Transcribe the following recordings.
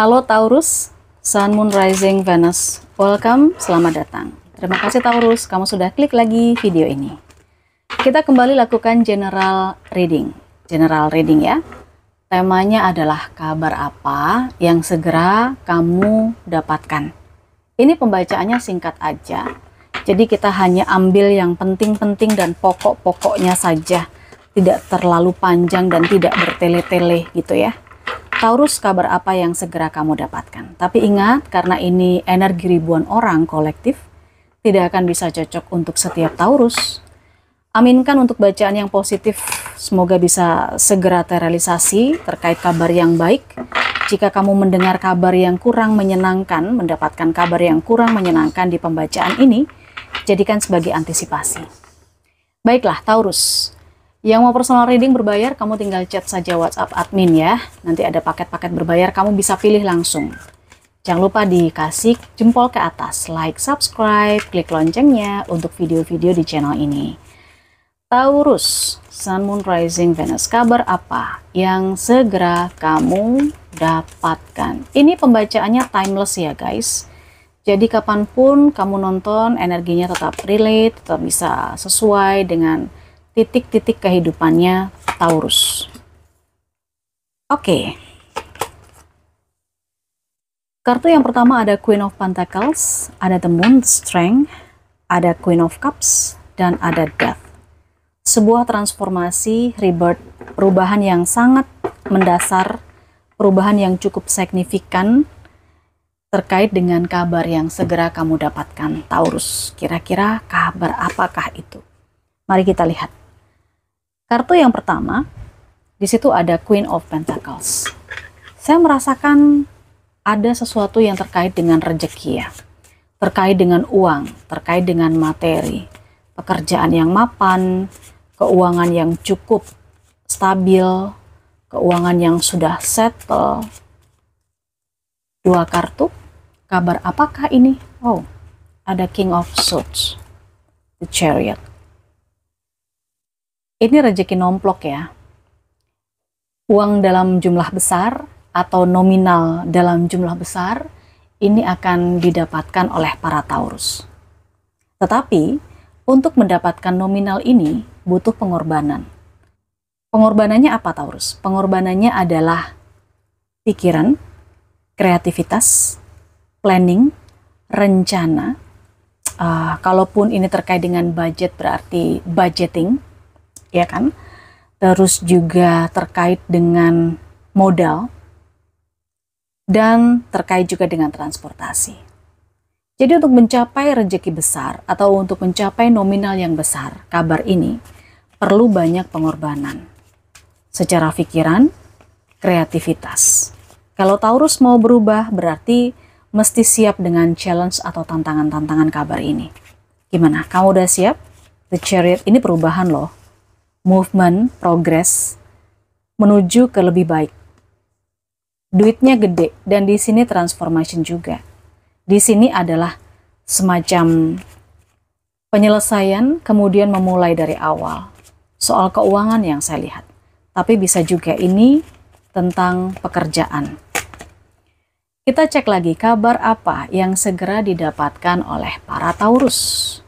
Halo Taurus, Sun Moon Rising Venus. Welcome, selamat datang. Terima kasih Taurus, kamu sudah klik lagi video ini. Kita kembali lakukan general reading. General reading ya. Temanya adalah kabar apa yang segera kamu dapatkan. Ini pembacaannya singkat aja. Jadi kita hanya ambil yang penting-penting dan pokok-pokoknya saja. Tidak terlalu panjang dan tidak bertele-tele gitu ya. Taurus, kabar apa yang segera kamu dapatkan? Tapi ingat, karena ini energi ribuan orang kolektif, tidak akan bisa cocok untuk setiap Taurus. Aminkan untuk bacaan yang positif, semoga bisa segera terrealisasi terkait kabar yang baik. Jika kamu mendengar kabar yang kurang menyenangkan, mendapatkan kabar yang kurang menyenangkan di pembacaan ini, jadikan sebagai antisipasi. Baiklah, Taurus, yang mau personal reading berbayar, kamu tinggal chat saja WhatsApp admin ya. Nanti ada paket-paket berbayar, kamu bisa pilih langsung. Jangan lupa dikasih jempol ke atas, like, subscribe, klik loncengnya untuk video-video di channel ini. Taurus, Sun Moon Rising Venus, kabar apa yang segera kamu dapatkan? Ini pembacaannya timeless ya guys. Jadi kapanpun kamu nonton, energinya tetap relate, tetap bisa sesuai dengan titik-titik kehidupannya Taurus. Oke. Okay. Kartu yang pertama ada Queen of Pentacles, ada The Moon, the Strength, ada Queen of Cups, dan ada Death. Sebuah transformasi, rebirth, perubahan yang sangat mendasar, perubahan yang cukup signifikan terkait dengan kabar yang segera kamu dapatkan, Taurus. Kira-kira kabar apakah itu? Mari kita lihat. Kartu yang pertama, di situ ada Queen of Pentacles. Saya merasakan ada sesuatu yang terkait dengan rejeki ya. Terkait dengan uang, terkait dengan materi, pekerjaan yang mapan, keuangan yang cukup stabil, keuangan yang sudah settle. Dua kartu, kabar apakah ini? Oh, ada King of Swords, The Chariot ini rejeki nomplok ya. Uang dalam jumlah besar atau nominal dalam jumlah besar ini akan didapatkan oleh para Taurus. Tetapi, untuk mendapatkan nominal ini butuh pengorbanan. Pengorbanannya apa Taurus? Pengorbanannya adalah pikiran, kreativitas, planning, rencana. Uh, kalaupun ini terkait dengan budget berarti budgeting ya kan? Terus juga terkait dengan modal dan terkait juga dengan transportasi. Jadi untuk mencapai rejeki besar atau untuk mencapai nominal yang besar, kabar ini perlu banyak pengorbanan secara pikiran, kreativitas. Kalau Taurus mau berubah berarti mesti siap dengan challenge atau tantangan-tantangan kabar ini. Gimana? Kamu udah siap? The Chariot ini perubahan loh movement, progress menuju ke lebih baik. Duitnya gede dan di sini transformation juga. Di sini adalah semacam penyelesaian kemudian memulai dari awal. Soal keuangan yang saya lihat. Tapi bisa juga ini tentang pekerjaan. Kita cek lagi kabar apa yang segera didapatkan oleh para Taurus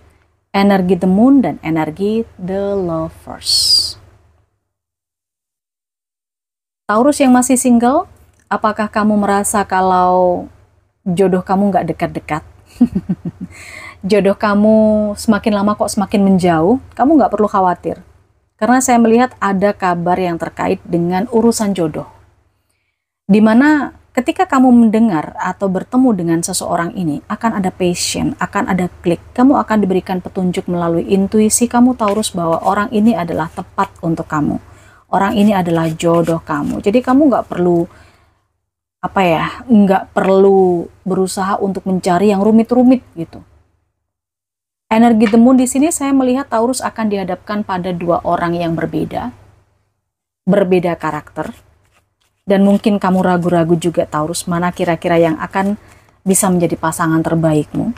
energi the moon dan energi the lovers. Taurus yang masih single, apakah kamu merasa kalau jodoh kamu nggak dekat-dekat? jodoh kamu semakin lama kok semakin menjauh, kamu nggak perlu khawatir. Karena saya melihat ada kabar yang terkait dengan urusan jodoh. Dimana Ketika kamu mendengar atau bertemu dengan seseorang ini, akan ada passion, akan ada klik. Kamu akan diberikan petunjuk melalui intuisi kamu Taurus bahwa orang ini adalah tepat untuk kamu. Orang ini adalah jodoh kamu. Jadi kamu nggak perlu apa ya, nggak perlu berusaha untuk mencari yang rumit-rumit gitu. Energi demun di sini saya melihat Taurus akan dihadapkan pada dua orang yang berbeda, berbeda karakter, dan mungkin kamu ragu-ragu juga Taurus mana kira-kira yang akan bisa menjadi pasangan terbaikmu.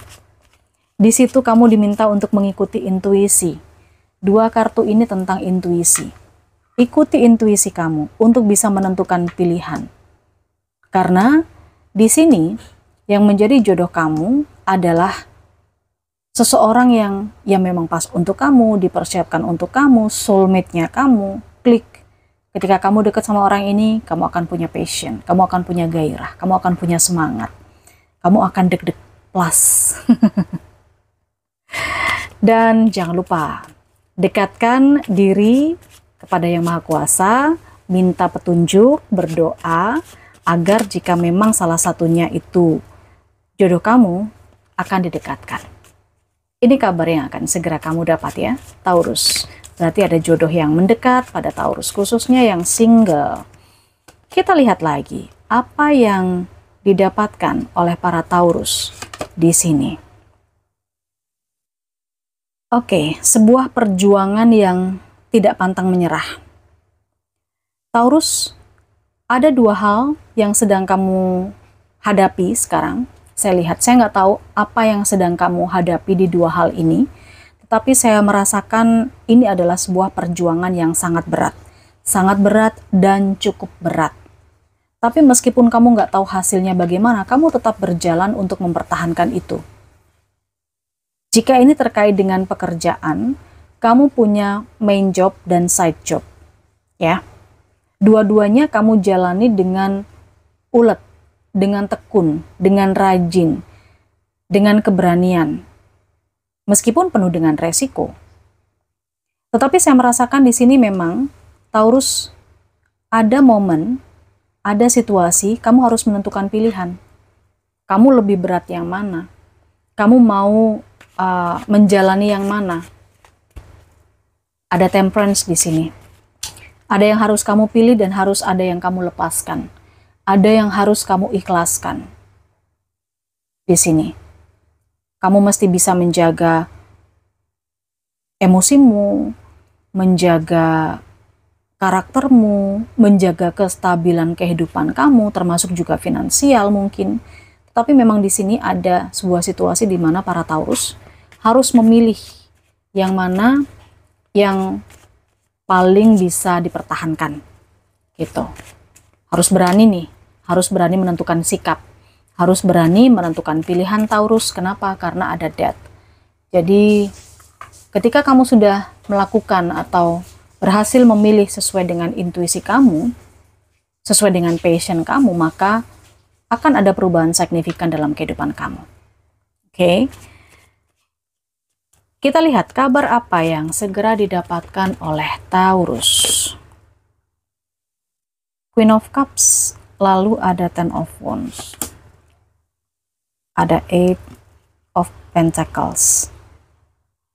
Di situ kamu diminta untuk mengikuti intuisi. Dua kartu ini tentang intuisi. Ikuti intuisi kamu untuk bisa menentukan pilihan. Karena di sini yang menjadi jodoh kamu adalah seseorang yang ya memang pas untuk kamu, dipersiapkan untuk kamu, soulmate-nya kamu, Ketika kamu dekat sama orang ini, kamu akan punya passion, kamu akan punya gairah, kamu akan punya semangat. Kamu akan deg-deg plus. Dan jangan lupa, dekatkan diri kepada Yang Maha Kuasa, minta petunjuk, berdoa, agar jika memang salah satunya itu jodoh kamu, akan didekatkan. Ini kabar yang akan segera kamu dapat ya, Taurus. Berarti ada jodoh yang mendekat pada Taurus, khususnya yang single. Kita lihat lagi apa yang didapatkan oleh para Taurus di sini. Oke, sebuah perjuangan yang tidak pantang menyerah. Taurus, ada dua hal yang sedang kamu hadapi sekarang. Saya lihat, saya nggak tahu apa yang sedang kamu hadapi di dua hal ini tapi saya merasakan ini adalah sebuah perjuangan yang sangat berat. Sangat berat dan cukup berat. Tapi meskipun kamu nggak tahu hasilnya bagaimana, kamu tetap berjalan untuk mempertahankan itu. Jika ini terkait dengan pekerjaan, kamu punya main job dan side job. Ya. Dua-duanya kamu jalani dengan ulet, dengan tekun, dengan rajin, dengan keberanian meskipun penuh dengan resiko. Tetapi saya merasakan di sini memang Taurus ada momen, ada situasi kamu harus menentukan pilihan. Kamu lebih berat yang mana? Kamu mau uh, menjalani yang mana? Ada temperance di sini. Ada yang harus kamu pilih dan harus ada yang kamu lepaskan. Ada yang harus kamu ikhlaskan di sini. Kamu mesti bisa menjaga emosimu, menjaga karaktermu, menjaga kestabilan kehidupan kamu, termasuk juga finansial mungkin. Tapi memang di sini ada sebuah situasi di mana para Taurus harus memilih yang mana yang paling bisa dipertahankan. Gitu. Harus berani nih, harus berani menentukan sikap harus berani menentukan pilihan Taurus. Kenapa? Karena ada debt. Jadi ketika kamu sudah melakukan atau berhasil memilih sesuai dengan intuisi kamu, sesuai dengan passion kamu, maka akan ada perubahan signifikan dalam kehidupan kamu. Oke. Okay? Kita lihat kabar apa yang segera didapatkan oleh Taurus. Queen of Cups, lalu ada Ten of Wands ada Eight of Pentacles.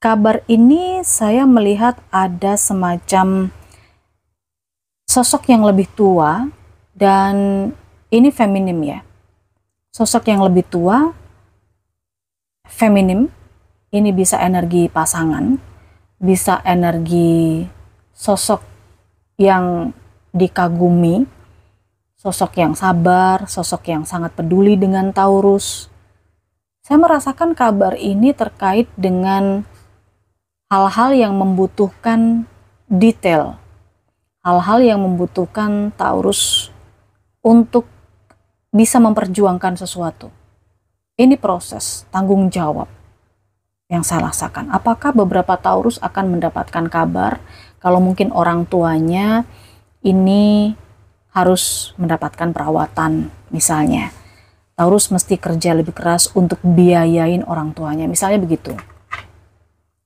Kabar ini saya melihat ada semacam sosok yang lebih tua dan ini feminim ya. Sosok yang lebih tua, feminim, ini bisa energi pasangan, bisa energi sosok yang dikagumi, sosok yang sabar, sosok yang sangat peduli dengan Taurus, saya merasakan kabar ini terkait dengan hal-hal yang membutuhkan detail, hal-hal yang membutuhkan Taurus untuk bisa memperjuangkan sesuatu. Ini proses tanggung jawab yang saya rasakan. Apakah beberapa Taurus akan mendapatkan kabar kalau mungkin orang tuanya ini harus mendapatkan perawatan misalnya Taurus mesti kerja lebih keras untuk biayain orang tuanya. Misalnya begitu.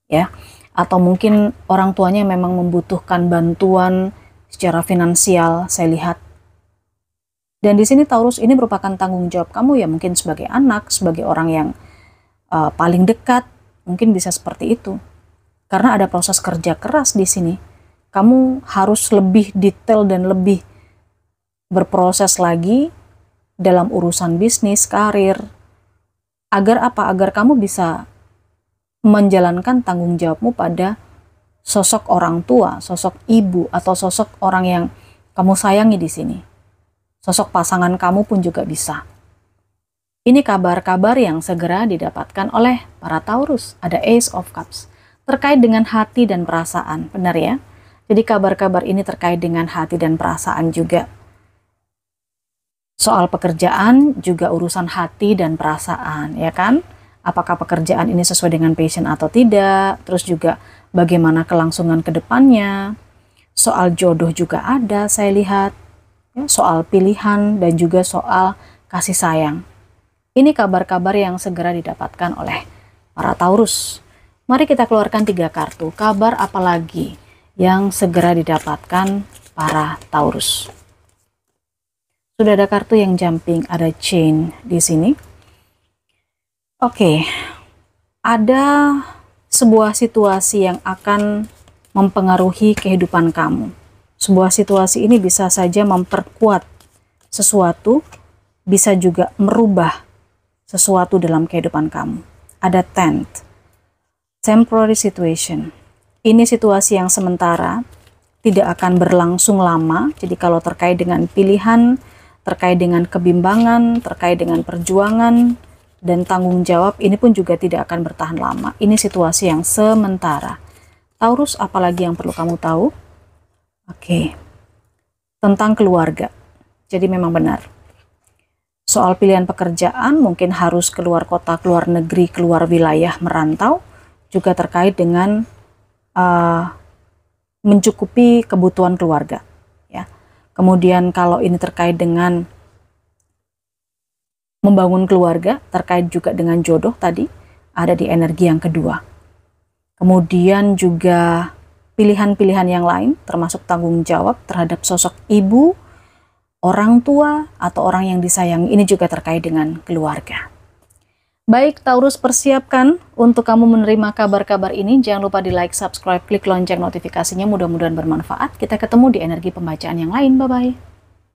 Ya. Atau mungkin orang tuanya memang membutuhkan bantuan secara finansial, saya lihat. Dan di sini Taurus ini merupakan tanggung jawab kamu ya mungkin sebagai anak, sebagai orang yang uh, paling dekat, mungkin bisa seperti itu. Karena ada proses kerja keras di sini. Kamu harus lebih detail dan lebih berproses lagi dalam urusan bisnis, karir. Agar apa? Agar kamu bisa menjalankan tanggung jawabmu pada sosok orang tua, sosok ibu, atau sosok orang yang kamu sayangi di sini. Sosok pasangan kamu pun juga bisa. Ini kabar-kabar yang segera didapatkan oleh para Taurus. Ada Ace of Cups. Terkait dengan hati dan perasaan, benar ya? Jadi kabar-kabar ini terkait dengan hati dan perasaan juga soal pekerjaan juga urusan hati dan perasaan, ya kan? Apakah pekerjaan ini sesuai dengan passion atau tidak? Terus juga bagaimana kelangsungan kedepannya? Soal jodoh juga ada saya lihat. Ya, soal pilihan dan juga soal kasih sayang. Ini kabar-kabar yang segera didapatkan oleh para Taurus. Mari kita keluarkan tiga kartu. Kabar apalagi yang segera didapatkan para Taurus? sudah ada kartu yang jumping, ada chain di sini. Oke, okay. ada sebuah situasi yang akan mempengaruhi kehidupan kamu. Sebuah situasi ini bisa saja memperkuat sesuatu, bisa juga merubah sesuatu dalam kehidupan kamu. Ada tent, temporary situation. Ini situasi yang sementara, tidak akan berlangsung lama. Jadi kalau terkait dengan pilihan terkait dengan kebimbangan, terkait dengan perjuangan dan tanggung jawab ini pun juga tidak akan bertahan lama. Ini situasi yang sementara. Taurus, apalagi yang perlu kamu tahu? Oke. Tentang keluarga. Jadi memang benar. Soal pilihan pekerjaan mungkin harus keluar kota, keluar negeri, keluar wilayah, merantau juga terkait dengan uh, mencukupi kebutuhan keluarga Kemudian kalau ini terkait dengan membangun keluarga, terkait juga dengan jodoh tadi, ada di energi yang kedua. Kemudian juga pilihan-pilihan yang lain, termasuk tanggung jawab terhadap sosok ibu, orang tua, atau orang yang disayang. ini juga terkait dengan keluarga. Baik Taurus persiapkan untuk kamu menerima kabar-kabar ini. Jangan lupa di like, subscribe, klik lonceng notifikasinya. Mudah-mudahan bermanfaat. Kita ketemu di energi pembacaan yang lain. Bye-bye.